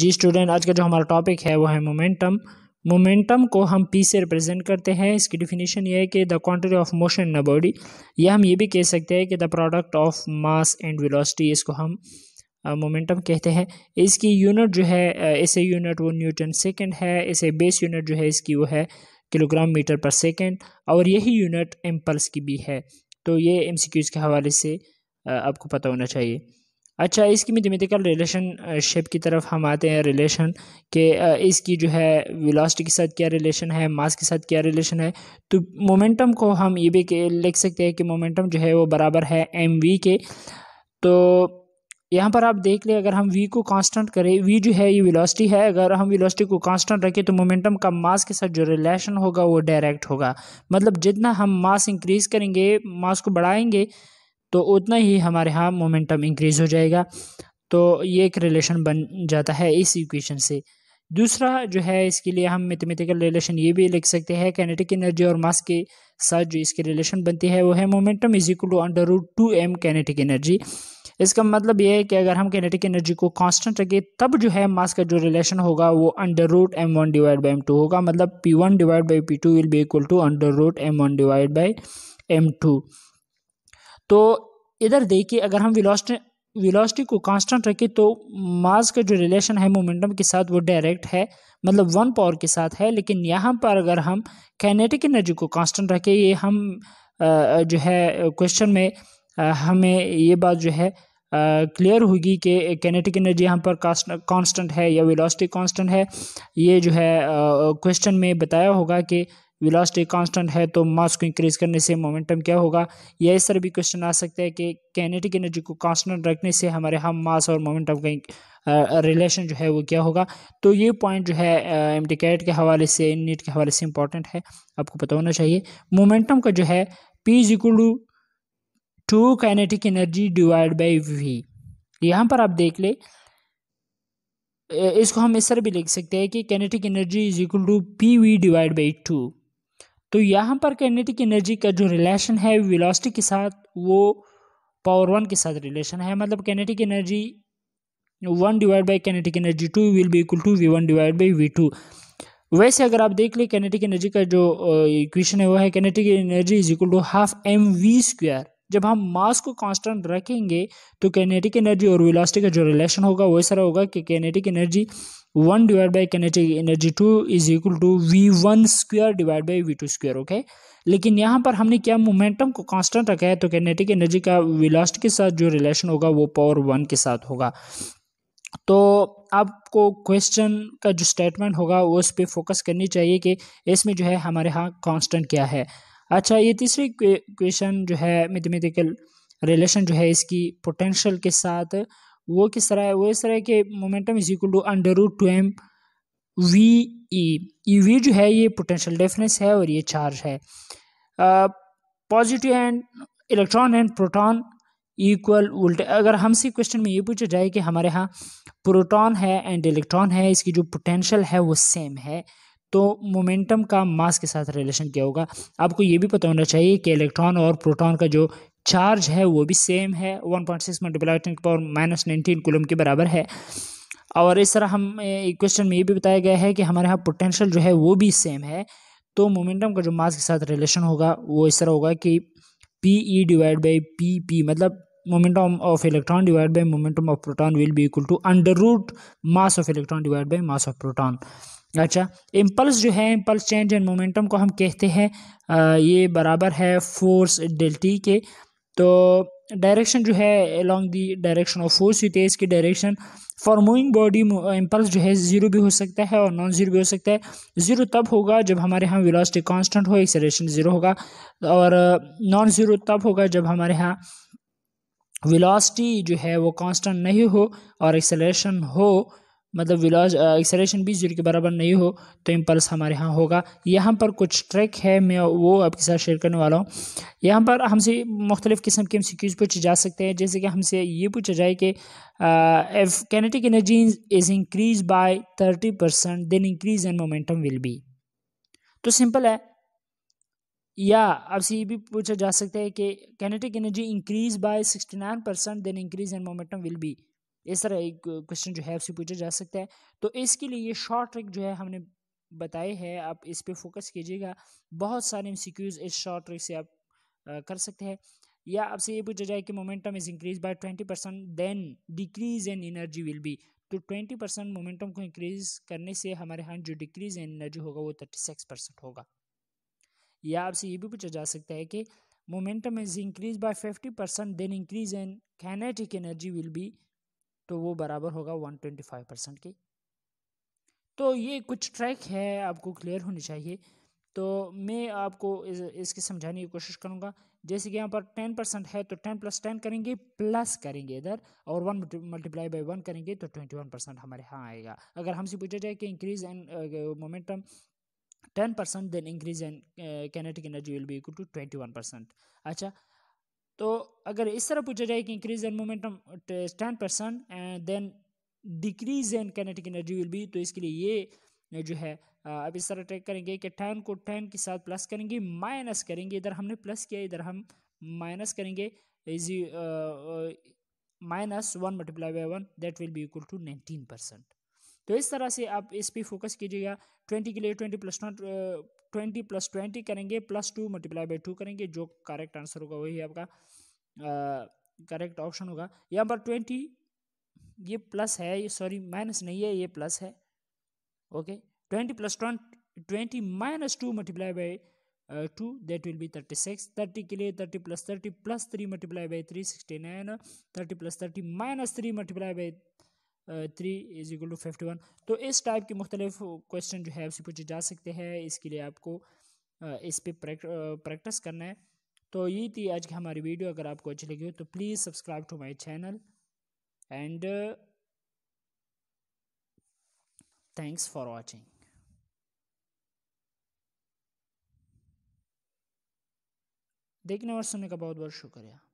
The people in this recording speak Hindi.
जी स्टूडेंट आज का जो हमारा टॉपिक है वो है मोमेंटम मोमेंटम को हम पी से रिप्रेजेंट करते हैं इसकी डिफिनेशन ये है कि the quantity of motion in a body या हम ये भी कह सकते हैं कि the product of mass and velocity इसको हम मोमेंटम uh, कहते हैं इसकी यूनिट जो है ऐसे यूनिट वो न्यूटन सेकेंड है ऐसे बेस यूनिट जो है इसकी वो है किलोग्राम मीटर पर सेकेंड और यही यूनिट इम्पल्स की भी है तो ये एम के हवाले से आपको पता होना चाहिए अच्छा इसकी मैथमेटिकल रिलेशनशिप की तरफ हम आते हैं रिलेशन के इसकी जो है वेलोसिटी के साथ क्या रिलेशन है मास के साथ क्या रिलेशन है तो मोमेंटम को हम ये भी लिख सकते हैं कि मोमेंटम जो है वो बराबर है एम वी के तो यहाँ पर आप देख लें अगर हम वी को कांस्टेंट करें वी जो है ये वेलोसिटी है अगर हम वेलोसिटी को कांस्टेंट रखें तो मोमेंटम का मास के साथ जो रिलेशन होगा वो डायरेक्ट होगा मतलब जितना हम मास इंक्रीज़ करेंगे मास को बढ़ाएंगे तो उतना ही हमारे यहाँ मोमेंटम इंक्रीज़ हो जाएगा तो ये एक रिलेशन बन जाता है इस इक्वेशन से दूसरा जो है इसके लिए हम मैथमेटिकल रिलेशन ये भी लिख सकते हैं कैनेटिक एनर्जी और मास के साथ जो इसके रिलेशन बनती है वो है momentum is equal to under root two M kinetic energy इसका मतलब ये है कि अगर हम कैनेटिक एनर्जी को कांस्टेंट रखें तब जो है मास का जो रिलेशन होगा वो under root M one divide by M two होगा मतलब P one divide by P two will be equal to under root M one divide by M two तो इधर देखिए अगर हम वेलोसिटी वेलोसिटी को कांस्टेंट रखें तो मास का जो रिलेशन है मोमेंटम के साथ वो डायरेक्ट है मतलब वन पावर के साथ है लेकिन यहाँ पर अगर हम कैनेटिक एनर्जी को कांस्टेंट रखें ये हम जो है क्वेश्चन में हमें ये बात जो है क्लियर होगी कि कैनेटिक एनर्जी यहाँ पर कांस्टेंट है या वेलोसिटी कांस्टेंट है ये जो है क्वेश्चन में बताया होगा कि विलासिटी कांस्टेंट है तो मास को इंक्रीज करने से मोमेंटम क्या होगा या इस तरह भी क्वेश्चन आ सकता है कि कैनेटिक एनर्जी को कांस्टेंट रखने से हमारे हम मास और मोमेंटम का रिलेशन जो है वो क्या होगा तो ये पॉइंट जो है एम के हवाले से नीट के हवाले से इंपॉर्टेंट है आपको पता होना चाहिए मोमेंटम का जो है P is equal to two kinetic energy divide by V यहाँ पर आप देख ले इसको हम इस तरह भी लिख सकते हैं कि kinetic energy is equal to P V divide by two तो यहाँ पर कैनेटिक एनर्जी का जो रिलेशन है वेलोसिटी के साथ वो पावर वन के साथ रिलेशन है मतलब kinetic energy one divide by kinetic energy two will be equal to V one divide by V two वैसे अगर आप देख लें कैनेटिक एनर्जी का जो इक्वेशन है वो है kinetic energy is equal to half M V square जब हम मास को कांस्टेंट रखेंगे तो कैनेटिक एनर्जी और वेलोसिटी का जो रिलेशन होगा वो ऐसा होगा कि kinetic energy one divide by kinetic energy two is equal to V one square divide by V two square okay लेकिन यहाँ पर हमने क्या मोमेंटम को कांस्टेंट रखा है तो कैनेटिक एनर्जी का विलास्टिक के साथ जो रिलेशन होगा वो पावर वन के साथ होगा तो आपको क्वेश्चन का जो स्टेटमेंट होगा उस पर फोकस करनी चाहिए कि इसमें जो है हमारे यहाँ कॉन्स्टेंट क्या है अच्छा ये तीसरी क्वेश्चन जो है मैथमेटिकल रिलेशन जो है इसकी पोटेंशियल के साथ वो किस तरह है वो इस तरह के momentum is equal to under root two M V E E V जो है ये पोटेंशियल डिफरेंस है और ये चार्ज है positive and electron and proton equal उल्टे अगर हमसे क्वेश्चन में ये पूछा जाए कि हमारे यहाँ प्रोटॉन है एंड इलेक्ट्रॉन है इसकी जो पोटेंशियल है वो सेम है तो मोमेंटम का मास के साथ रिलेशन क्या होगा आपको ये भी पता होना चाहिए कि इलेक्ट्रॉन और प्रोटॉन का जो चार्ज है वो भी सेम है one point six multiply ten power minus nineteen coulomb के बराबर है और इस तरह हम क्वेश्चन में ये भी बताया गया है कि हमारे यहाँ पोटेंशियल जो है वो भी सेम है तो मोमेंटम का जो मास के साथ रिलेशन होगा वो इस तरह होगा कि P E divide by P P मतलब momentum of electron divide by momentum of proton will be equal to under root mass of electron divide by mass of proton अच्छा इम्पल्स जो है इम्पल्स चेंज एंड मोमेंटम को हम कहते हैं ये बराबर है फोर्स डेल्टी के तो डायरेक्शन जो है along the direction of force with तेज़ की direction for moving body impulse जो है ज़ीरो भी हो सकता है और नॉन ज़ीरो भी हो सकता है ज़ीरो तब होगा जब हमारे यहाँ वेलोसिटी कांस्टेंट हो एक्सेलेशन ज़ीरो होगा और नॉन ज़ीरो तब होगा जब हमारे यहाँ वेलोसिटी जो है वो कांस्टेंट नहीं हो और एक्सलेशन हो मतलब विलॉज एक्सलेशन भी जीरो के बराबर नहीं हो तो इम्पल्स हमारे यहाँ होगा यहाँ पर कुछ ट्रैक है मैं वो आपके साथ शेयर करने वाला हूँ यहाँ पर हमसे मुख्तलिफ़ किस्म के एम सी क्यूज़ पूछे जा सकते हैं जैसे कि हमसे ये पूछा जाए कि kinetic energy is increase by thirty percent then increase and momentum will be तो सिंपल है या आपसे ये भी पूछा जा सकता है कि kinetic energy increase by sixty nine percent then increase and momentum will be इस तरह एक क्वेश्चन जो है आपसे पूछा जा सकता है तो इसके लिए ये शॉर्ट ट्रिक जो है हमने बताए है आप इस पर फोकस कीजिएगा बहुत सारे एम इस शॉर्ट ट्रिक से आप कर सकते हैं या आपसे ये पूछा जाए कि momentum is increase by twenty percent then decrease in energy will be तो ट्वेंटी परसेंट मोमेंटम को इंक्रीज करने से हमारे यहाँ जो डिक्रीज इन एनर्जी होगा वो थर्टी सिक्स परसेंट होगा या आपसे ये भी पूछा जा सकता है कि momentum is increase by fifty percent then increase in kinetic energy will be तो वो बराबर होगा वन ट्वेंटी फाइव परसेंट की तो ये कुछ ट्रैक है आपको क्लियर होनी चाहिए तो मैं आपको इस, इसकी समझाने की कोशिश करूँगा जैसे कि यहाँ पर टेन परसेंट है तो टेन प्लस टेन करेंगे प्लस करेंगे इधर और वन मल्टीप्लाई बाई वन करेंगे तो ट्वेंटी वन परसेंट हमारे यहाँ आएगा अगर हमसे पूछा जाए कि increase in momentum ten percent then increase in kinetic energy will be equal to twenty one percent अच्छा तो अगर इस तरह पूछा जाए कि increase in momentum ten percent and then decrease in kinetic energy will be तो इसके लिए ये जो है अब इस तरह ट्रैक करेंगे कि टेन को टेन के साथ प्लस करेंगे माइनस करेंगे इधर हमने प्लस किया इधर हम माइनस करेंगे easy minus one multiply by one that will be equal to nineteen percent तो इस तरह से आप इस पर फोकस कीजिएगा ट्वेंटी के लिए twenty plus not twenty plus twenty करेंगे plus two multiply by two करेंगे जो करेक्ट आंसर होगा वही आपका करेक्ट uh, ऑप्शन होगा यहाँ पर ट्वेंटी ये प्लस है ये सॉरी माइनस नहीं है ये प्लस है okay twenty plus twenty minus two multiply by two that will be thirty six thirty के लिए thirty plus thirty plus three multiply by three sixty nine thirty plus thirty minus three multiply by three is equal to fifty one तो इस टाइप के मुख्तलिफ क्वेश्चन जो है उसे पूछे जा सकते हैं इसके लिए आपको इस पर प्रैक्टिस करना है तो ये थी आज की हमारी वीडियो अगर आपको अच्छी लगी हो तो please subscribe to my channel and thanks for watching देखने और सुनने का बहुत बहुत शुक्रिया